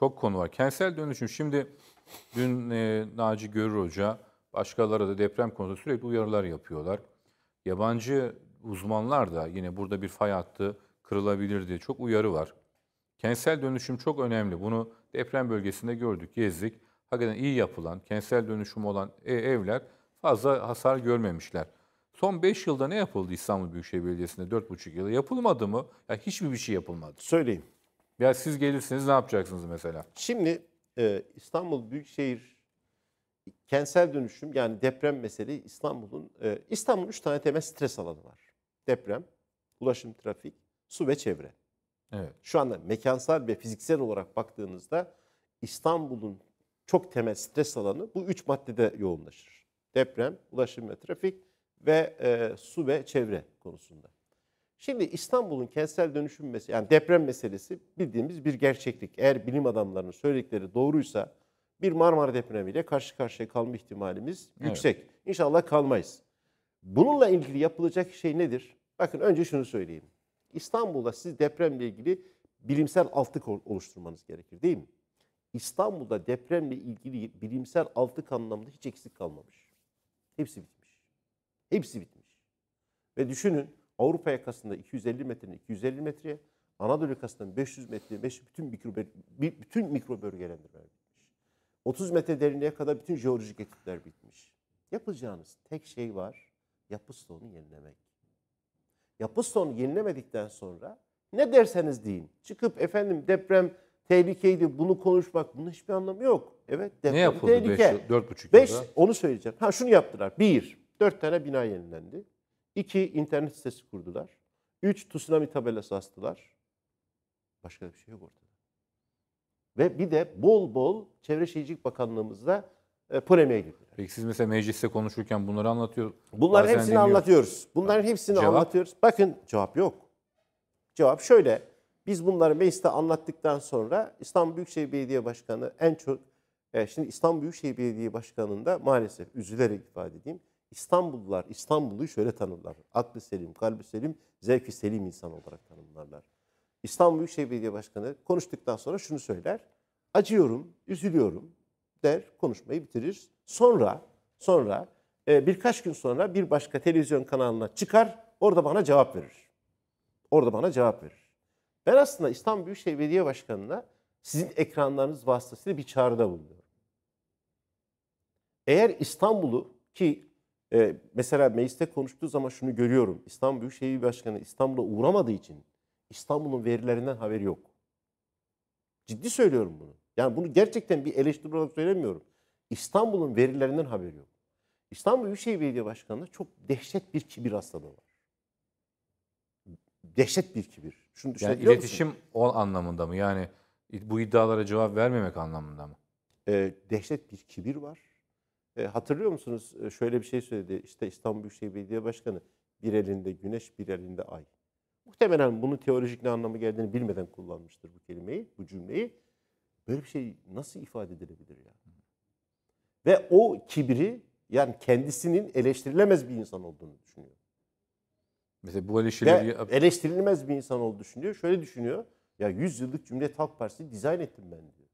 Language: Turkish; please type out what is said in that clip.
çok konu var. Kentsel dönüşüm şimdi dün e, Naci Görür Hoca başkaları da deprem konusunda sürekli uyarılar yapıyorlar. Yabancı uzmanlar da yine burada bir fay attı, kırılabilir diye çok uyarı var. Kentsel dönüşüm çok önemli. Bunu deprem bölgesinde gördük, gezdik. Hakikaten iyi yapılan, kentsel dönüşüm olan e, evler fazla hasar görmemişler. Son 5 yılda ne yapıldı İstanbul Büyükşehir Belediyesi'nde 4,5 yılda? Yapılmadı mı? Yani hiçbir bir şey yapılmadı. Söyleyeyim. Ya siz gelirsiniz ne yapacaksınız mesela? Şimdi e, İstanbul Büyükşehir kentsel dönüşüm yani deprem meseleyi İstanbul'un e, İstanbul'un 3 tane temel stres alanı var. Deprem, ulaşım, trafik, su ve çevre. Evet. Şu anda mekansal ve fiziksel olarak baktığınızda İstanbul'un çok temel stres alanı bu üç maddede yoğunlaşır. Deprem, ulaşım ve trafik ve e, su ve çevre konusunda. Şimdi İstanbul'un kentsel dönüşüm meselesi, yani deprem meselesi bildiğimiz bir gerçeklik. Eğer bilim adamlarının söyledikleri doğruysa bir Marmara depremiyle karşı karşıya kalma ihtimalimiz evet. yüksek. İnşallah kalmayız. Bununla ilgili yapılacak şey nedir? Bakın önce şunu söyleyeyim. İstanbul'da siz depremle ilgili bilimsel altlık oluşturmanız gerekir değil mi? İstanbul'da depremle ilgili bilimsel altlık anlamında hiç eksik kalmamış. Hepsi bitmiş. Hepsi bitmiş. Ve düşünün Avrupa yakasında 250 metrenin 250 metreye, Anadolu yakasından 500 metreye, 500, bütün mikro, bütün mikro bölgelendirme bitmiş. 30 metre derinliğe kadar bütün jeolojik etütler bitmiş. Yapacağınız tek şey var, yapı stonu yenilemek. Yapı stonu yenilemedikten sonra ne derseniz deyin. Çıkıp efendim deprem tehlikeydi bunu konuşmak bunun hiçbir anlamı yok. Evet deprem ne yapıldı tehlike. 4,5 yılda? onu söyleyeceğim. Ha şunu yaptılar. bir dört tane bina yenilendi. İki, internet sitesi kurdular. Üç, tsunami tabelası astılar. Başka bir şey yok ortada. Ve bir de bol bol Çevre Şehircilik Bakanlığımızda e, polemiğe girdiler. Peki siz mesela mecliste konuşurken bunları anlatıyor. Bunların hepsini dinliyor. anlatıyoruz. Bunların hepsini cevap? anlatıyoruz. Bakın cevap yok. Cevap şöyle. Biz bunları mecliste anlattıktan sonra İstanbul Büyükşehir Belediye Başkanı en çok e, şimdi İstanbul Büyükşehir Belediye Başkanı'nda maalesef üzülerek ifade edeyim İstanbullular İstanbul'u şöyle tanırlar. Aklı selim, kalbi selim, zevki selim insan olarak tanımlarlar. İstanbul Büyükşehir Belediye Başkanı konuştuktan sonra şunu söyler. Acıyorum, üzülüyorum der, konuşmayı bitirir. Sonra, sonra e, birkaç gün sonra bir başka televizyon kanalına çıkar, orada bana cevap verir. Orada bana cevap verir. Ben aslında İstanbul Büyükşehir Belediye Başkanı'na sizin ekranlarınız vasıtasıyla bir çağrıda bulunuyorum. Eğer İstanbul'u ki e, mesela mecliste konuştuğu zaman şunu görüyorum. İstanbul Büyükşehir Başkanı İstanbul'a uğramadığı için İstanbul'un verilerinden haberi yok. Ciddi söylüyorum bunu. Yani bunu gerçekten bir eleştiri olarak söylemiyorum. İstanbul'un verilerinden haberi yok. İstanbul Büyükşehir Belediye Başkanı'nda çok dehşet bir kibir hastalığı var. Dehşet bir kibir. Şunu yani iletişim musun? o anlamında mı? Yani bu iddialara cevap vermemek anlamında mı? Ee, dehşet bir kibir var e, hatırlıyor musunuz e, şöyle bir şey söyledi. İşte İstanbul Büyükşehir Belediye Başkanı bir elinde güneş bir elinde ay. Muhtemelen bunu teolojik ne anlamı geldiğini bilmeden kullanmıştır bu kelimeyi, bu cümleyi. Böyle bir şey nasıl ifade edilebilir ya? Ve o kibri yani kendisinin eleştirilemez bir insan olduğunu düşünüyor. Mesela bu eleştirileri... Ve eleştirilmez bir insan olduğunu düşünüyor. Şöyle düşünüyor. Ya 100 yıllık Cumhuriyet Halk Partisi dizayn ettim ben diyor.